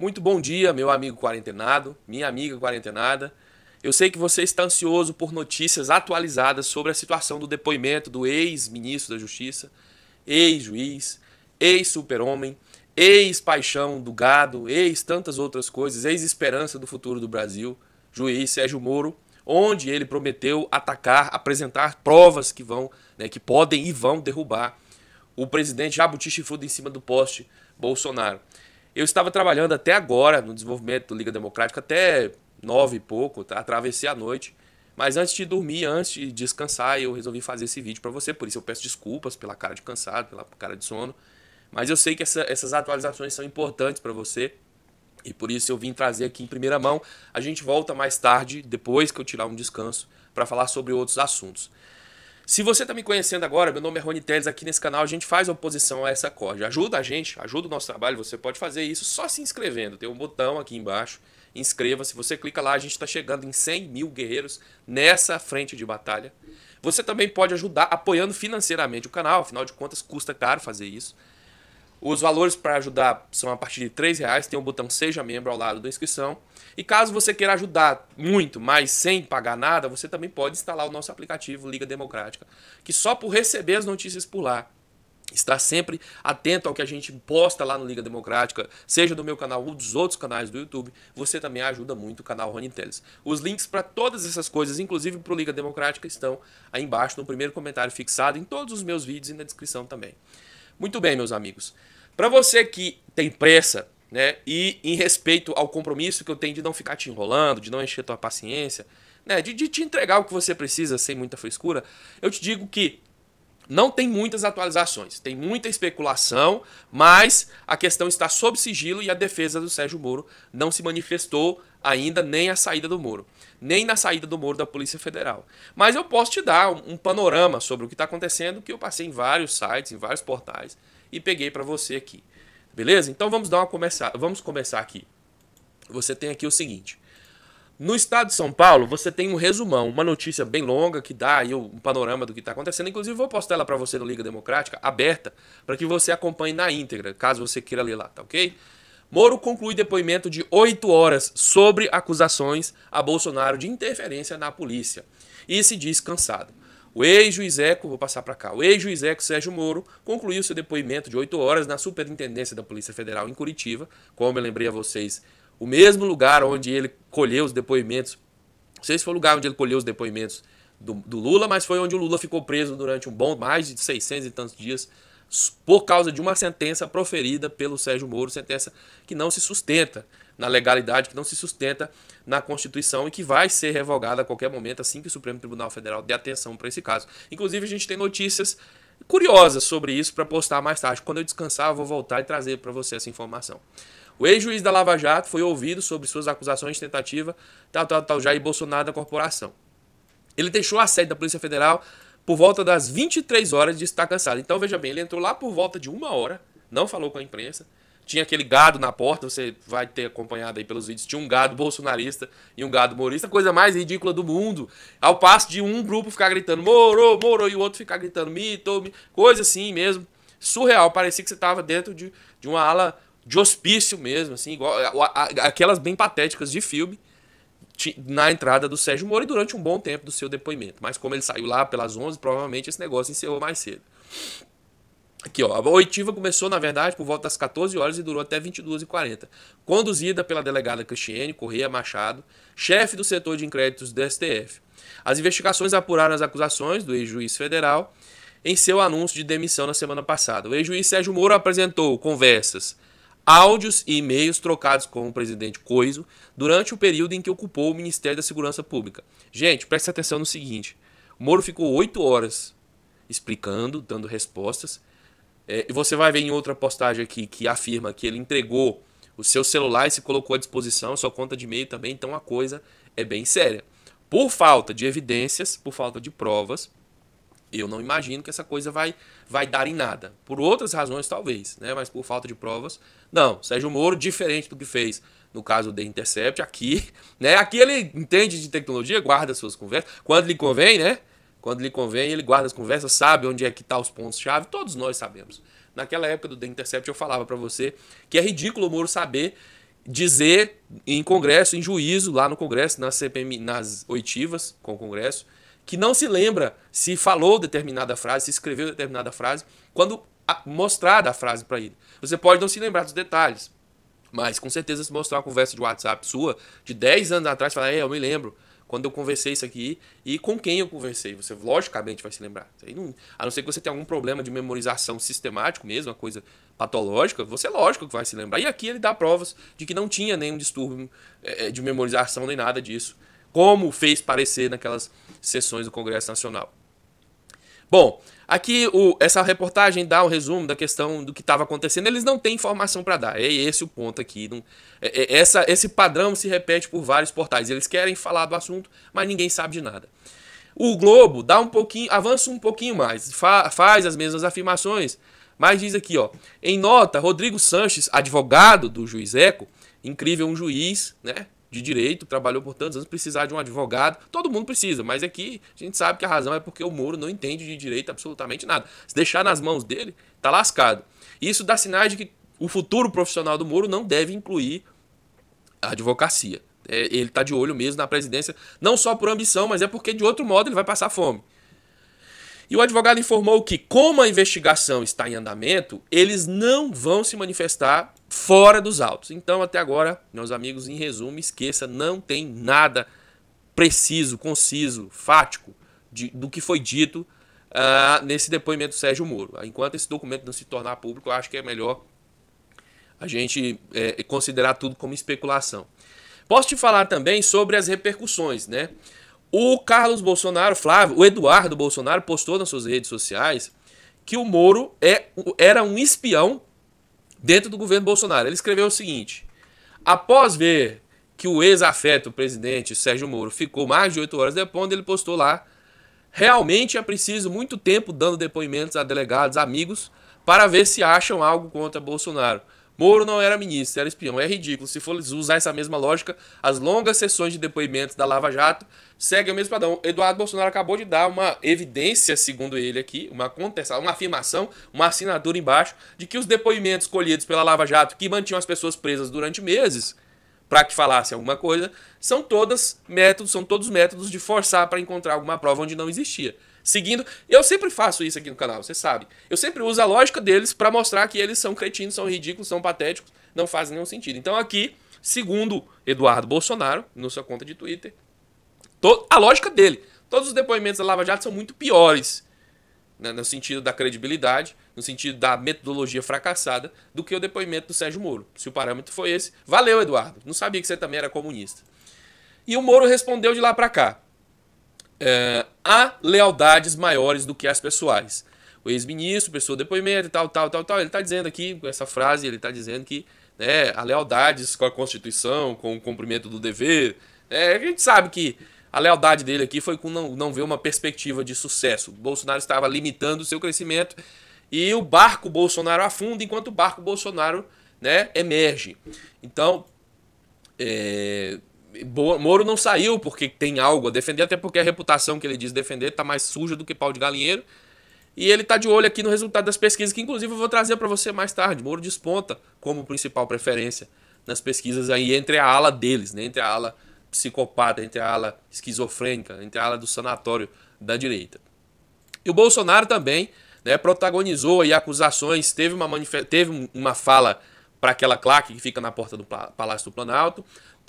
Muito bom dia, meu amigo quarentenado, minha amiga quarentenada. Eu sei que você está ansioso por notícias atualizadas sobre a situação do depoimento do ex-ministro da Justiça, ex-juiz, ex-super-homem, ex-paixão do gado, ex-tantas outras coisas, ex-esperança do futuro do Brasil, juiz Sérgio Moro, onde ele prometeu atacar, apresentar provas que vão, né, que podem e vão derrubar o presidente Jabuti Chifrudo em cima do poste Bolsonaro. Eu estava trabalhando até agora no desenvolvimento do Liga Democrática, até nove e pouco, tá? atravessei a noite. Mas antes de dormir, antes de descansar, eu resolvi fazer esse vídeo para você. Por isso eu peço desculpas pela cara de cansado, pela cara de sono. Mas eu sei que essa, essas atualizações são importantes para você. E por isso eu vim trazer aqui em primeira mão. A gente volta mais tarde, depois que eu tirar um descanso, para falar sobre outros assuntos. Se você está me conhecendo agora, meu nome é Rony Teles, aqui nesse canal a gente faz oposição a essa corda. Ajuda a gente, ajuda o nosso trabalho, você pode fazer isso só se inscrevendo. Tem um botão aqui embaixo, inscreva-se. Você clica lá, a gente está chegando em 100 mil guerreiros nessa frente de batalha. Você também pode ajudar apoiando financeiramente o canal, afinal de contas custa caro fazer isso. Os valores para ajudar são a partir de R$ reais. tem o um botão Seja Membro ao lado da inscrição. E caso você queira ajudar muito, mas sem pagar nada, você também pode instalar o nosso aplicativo Liga Democrática, que só por receber as notícias por lá estar sempre atento ao que a gente posta lá no Liga Democrática, seja do meu canal ou dos outros canais do YouTube, você também ajuda muito o canal Rony Teles. Os links para todas essas coisas, inclusive para o Liga Democrática, estão aí embaixo no primeiro comentário fixado em todos os meus vídeos e na descrição também. Muito bem, meus amigos. Para você que tem pressa, né, e em respeito ao compromisso que eu tenho de não ficar te enrolando, de não encher tua paciência, né, de, de te entregar o que você precisa sem muita frescura, eu te digo que não tem muitas atualizações, tem muita especulação, mas a questão está sob sigilo e a defesa do Sérgio Moro não se manifestou ainda nem a saída do Moro nem na saída do muro da Polícia Federal. Mas eu posso te dar um, um panorama sobre o que está acontecendo, que eu passei em vários sites, em vários portais e peguei para você aqui. Beleza? Então vamos dar uma começar, vamos começar aqui. Você tem aqui o seguinte: no estado de São Paulo, você tem um resumão, uma notícia bem longa que dá aí um panorama do que está acontecendo. Inclusive, vou postar ela para você no Liga Democrática, aberta, para que você acompanhe na íntegra, caso você queira ler lá, tá ok? Moro conclui depoimento de oito horas sobre acusações a Bolsonaro de interferência na polícia e se diz cansado. O ex-juiz Eco, vou passar para cá, o ex-juiz Eco Sérgio Moro concluiu seu depoimento de oito horas na Superintendência da Polícia Federal em Curitiba, como eu lembrei a vocês, o mesmo lugar onde ele colheu os depoimentos, não sei se foi o lugar onde ele colheu os depoimentos do, do Lula, mas foi onde o Lula ficou preso durante um bom, mais de 600 e tantos dias, por causa de uma sentença proferida pelo Sérgio Moro, sentença que não se sustenta na legalidade, que não se sustenta na Constituição e que vai ser revogada a qualquer momento assim que o Supremo Tribunal Federal dê atenção para esse caso. Inclusive, a gente tem notícias curiosas sobre isso para postar mais tarde. Quando eu descansar, eu vou voltar e trazer para você essa informação. O ex-juiz da Lava Jato foi ouvido sobre suas acusações de tentativa, tal, tal, tal, Jair Bolsonaro da corporação. Ele deixou a sede da Polícia Federal por volta das 23 horas de estar cansado. Então, veja bem, ele entrou lá por volta de uma hora, não falou com a imprensa. Tinha aquele gado na porta, você vai ter acompanhado aí pelos vídeos. Tinha um gado bolsonarista e um gado morista, coisa mais ridícula do mundo. Ao passo de um grupo ficar gritando moro, moro, e o outro ficar gritando mito, coisa assim mesmo. Surreal, parecia que você estava dentro de, de uma ala de hospício mesmo, assim, igual a, a, aquelas bem patéticas de filme na entrada do Sérgio Moro e durante um bom tempo do seu depoimento. Mas como ele saiu lá pelas 11, provavelmente esse negócio encerrou mais cedo. Aqui, ó, a oitiva começou, na verdade, por volta das 14 horas e durou até 22h40. Conduzida pela delegada Cristiane Correia Machado, chefe do setor de créditos do STF. As investigações apuraram as acusações do ex-juiz federal em seu anúncio de demissão na semana passada. O ex-juiz Sérgio Moro apresentou conversas áudios e e-mails trocados com o presidente Coiso durante o período em que ocupou o Ministério da Segurança Pública. Gente, preste atenção no seguinte: Moro ficou oito horas explicando, dando respostas. É, e você vai ver em outra postagem aqui que afirma que ele entregou o seu celular e se colocou à disposição, sua conta de e-mail também, então a coisa é bem séria. Por falta de evidências, por falta de provas, eu não imagino que essa coisa vai, vai dar em nada. Por outras razões, talvez, né? mas por falta de provas, não. Sérgio Moro, diferente do que fez no caso de Intercept, aqui, né? Aqui ele entende de tecnologia, guarda suas conversas. Quando lhe convém, né? Quando lhe convém, ele guarda as conversas, sabe onde é que tá os pontos-chave, todos nós sabemos. Naquela época do The Intercept eu falava para você que é ridículo o Moro saber dizer em congresso, em juízo, lá no congresso, na CPM, nas oitivas com o congresso, que não se lembra se falou determinada frase, se escreveu determinada frase, quando mostrada a frase para ele. Você pode não se lembrar dos detalhes, mas com certeza se mostrar uma conversa de WhatsApp sua de 10 anos atrás, falar, é, eu me lembro quando eu conversei isso aqui e com quem eu conversei. Você logicamente vai se lembrar. a não ser que você tenha algum problema de memorização sistemático mesmo, uma coisa patológica, você lógico que vai se lembrar. E aqui ele dá provas de que não tinha nenhum distúrbio eh, eh, de memorização nem nada disso como fez parecer naquelas sessões do Congresso Nacional. Bom, aqui o, essa reportagem dá um resumo da questão do que estava acontecendo. Eles não têm informação para dar. É esse o ponto aqui. Não, é, é, essa, esse padrão se repete por vários portais. Eles querem falar do assunto, mas ninguém sabe de nada. O Globo dá um pouquinho, avança um pouquinho mais, fa, faz as mesmas afirmações, mas diz aqui, ó, em nota, Rodrigo Sanches, advogado do juiz Eco, incrível um juiz, né? de direito, trabalhou por tantos anos, precisar de um advogado. Todo mundo precisa, mas aqui é a gente sabe que a razão é porque o Moro não entende de direito absolutamente nada. Se deixar nas mãos dele, tá lascado. isso dá sinais de que o futuro profissional do Moro não deve incluir a advocacia. É, ele está de olho mesmo na presidência, não só por ambição, mas é porque de outro modo ele vai passar fome. E o advogado informou que, como a investigação está em andamento, eles não vão se manifestar fora dos autos. Então, até agora, meus amigos, em resumo, esqueça, não tem nada preciso, conciso, fático de, do que foi dito uh, nesse depoimento do Sérgio Moro. Enquanto esse documento não se tornar público, eu acho que é melhor a gente é, considerar tudo como especulação. Posso te falar também sobre as repercussões, né? O Carlos Bolsonaro, Flávio, o Eduardo Bolsonaro postou nas suas redes sociais que o Moro é, era um espião dentro do governo Bolsonaro. Ele escreveu o seguinte: após ver que o ex-afeto presidente Sérgio Moro ficou mais de oito horas depondo, ele postou lá. Realmente é preciso muito tempo dando depoimentos a delegados, amigos, para ver se acham algo contra Bolsonaro. Moro não era ministro, era espião. É ridículo. Se for usar essa mesma lógica, as longas sessões de depoimentos da Lava Jato seguem o mesmo padrão. Eduardo Bolsonaro acabou de dar uma evidência, segundo ele aqui, uma contestação, uma afirmação, uma assinatura embaixo, de que os depoimentos colhidos pela Lava Jato, que mantinham as pessoas presas durante meses, para que falasse alguma coisa, são todos métodos, são todos métodos de forçar para encontrar alguma prova onde não existia seguindo. Eu sempre faço isso aqui no canal, você sabe. Eu sempre uso a lógica deles para mostrar que eles são cretinos, são ridículos, são patéticos, não fazem nenhum sentido. Então aqui, segundo Eduardo Bolsonaro, na sua conta de Twitter, a lógica dele. Todos os depoimentos da Lava Jato são muito piores né, no sentido da credibilidade, no sentido da metodologia fracassada, do que o depoimento do Sérgio Moro. Se o parâmetro foi esse, valeu, Eduardo. Não sabia que você também era comunista. E o Moro respondeu de lá para cá é, há lealdades maiores do que as pessoais. O ex-ministro, pessoa depoimento e tal, tal, tal, tal, ele está dizendo aqui, com essa frase, ele está dizendo que né, há lealdades com a Constituição, com o cumprimento do dever. É, a gente sabe que a lealdade dele aqui foi com não, não ver uma perspectiva de sucesso. Bolsonaro estava limitando o seu crescimento e o barco Bolsonaro afunda enquanto o barco Bolsonaro né, emerge. Então, é, Moro não saiu porque tem algo a defender, até porque a reputação que ele diz defender está mais suja do que pau de galinheiro. E ele está de olho aqui no resultado das pesquisas, que inclusive eu vou trazer para você mais tarde. Moro desponta como principal preferência nas pesquisas aí entre a ala deles, né? entre a ala psicopata, entre a ala esquizofrênica, entre a ala do sanatório da direita. E o Bolsonaro também né, protagonizou aí acusações, teve uma, teve uma fala para aquela claque que fica na porta do Palácio do Planalto,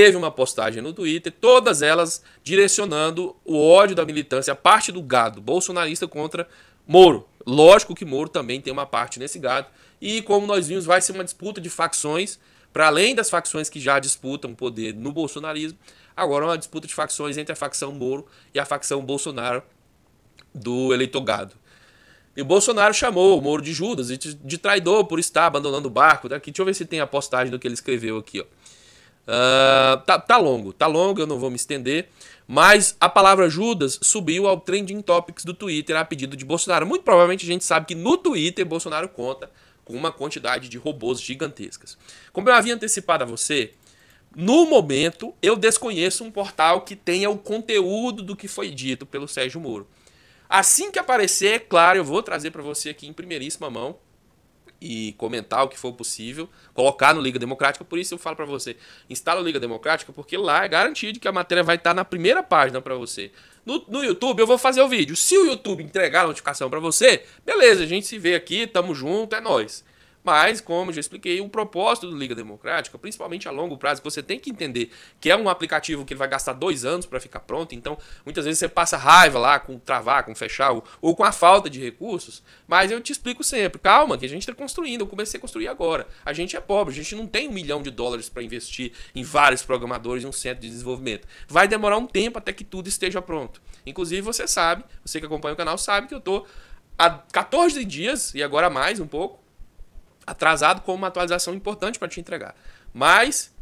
teve uma postagem no Twitter, todas elas direcionando o ódio da militância, a parte do gado bolsonarista contra Moro. Lógico que Moro também tem uma parte nesse gado. E como nós vimos, vai ser uma disputa de facções, para além das facções que já disputam poder no bolsonarismo, agora uma disputa de facções entre a facção Moro e a facção Bolsonaro do eleitor gado. E o Bolsonaro chamou o Moro de Judas, de, traidor por estar abandonando o barco. Daqui, deixa eu ver se tem a postagem do que ele escreveu aqui. Ó. Uh, tá, tá longo, tá longo, eu não vou me estender. Mas a palavra Judas subiu ao trending topics do Twitter a pedido de Bolsonaro. Muito provavelmente a gente sabe que no Twitter Bolsonaro conta com uma quantidade de robôs gigantescas. Como eu havia antecipado a você, no momento eu desconheço um portal que tenha o conteúdo do que foi dito pelo Sérgio Moro. Assim que aparecer, claro, eu vou trazer para você aqui em primeiríssima mão e comentar o que for possível, colocar no Liga Democrática. Por isso eu falo para você, instala o Liga Democrática, porque lá é garantido que a matéria vai estar na primeira página para você. No, no, YouTube eu vou fazer o vídeo. Se o YouTube entregar a notificação para você, beleza, a gente se vê aqui, tamo junto, é nós. Mas, como já expliquei, o propósito do Liga Democrática, principalmente a longo prazo, que você tem que entender que é um aplicativo que vai gastar dois anos para ficar pronto, então muitas vezes você passa raiva lá com travar, com fechar ou, ou com a falta de recursos, mas eu te explico sempre, calma, que a gente está construindo, eu comecei a construir agora. A gente é pobre, a gente não tem um milhão de dólares para investir em vários programadores e um centro de desenvolvimento. Vai demorar um tempo até que tudo esteja pronto. Inclusive, você sabe, você que acompanha o canal sabe que eu estou há 14 dias, e agora mais um pouco, atrasado com uma atualização importante para te entregar. Mas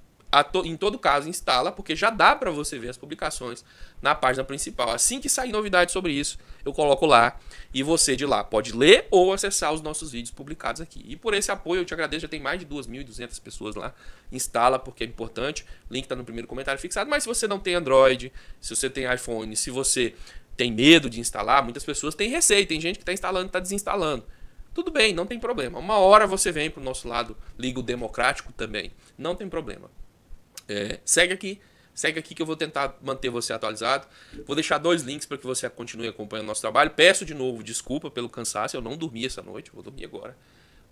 to, em todo caso instala, porque já dá para você ver as publicações na página principal. Assim que sair novidade sobre isso, eu coloco lá e você de lá pode ler ou acessar os nossos vídeos publicados aqui. E por esse apoio eu te agradeço, já tem mais de 2.200 pessoas lá. Instala porque é importante. Link está no primeiro comentário fixado, mas se você não tem Android, se você tem iPhone, se você tem medo de instalar, muitas pessoas têm receio, tem gente que está instalando e está desinstalando. Tudo bem, não tem problema. Uma hora você vem para o nosso lado, liga o democrático também. Não tem problema. É, segue aqui. Segue aqui que eu vou tentar manter você atualizado. Vou deixar dois links para que você continue acompanhando o nosso trabalho. Peço de novo desculpa pelo cansaço, eu não dormi essa noite, vou dormir agora.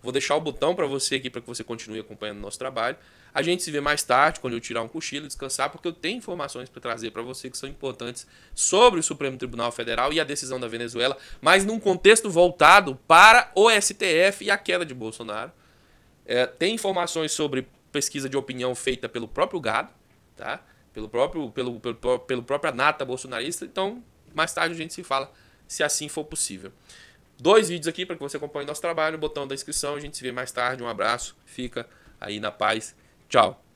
Vou deixar o botão para você aqui para que você continue acompanhando o nosso trabalho. A gente se vê mais tarde, quando eu tirar um cochilo, descansar, porque eu tenho informações para trazer para você que são importantes sobre o Supremo Tribunal Federal e a decisão da Venezuela, mas num contexto voltado para o STF e a queda de Bolsonaro. É, tem informações sobre pesquisa de opinião feita pelo próprio gado, tá? Pelo próprio, pelo, pelo, pelo própria nata bolsonarista. Então, mais tarde a gente se fala, se assim for possível dois vídeos aqui para que você acompanhe nosso trabalho. Botão da inscrição. A gente se vê mais tarde. Um abraço. Fica aí na paz. Tchau.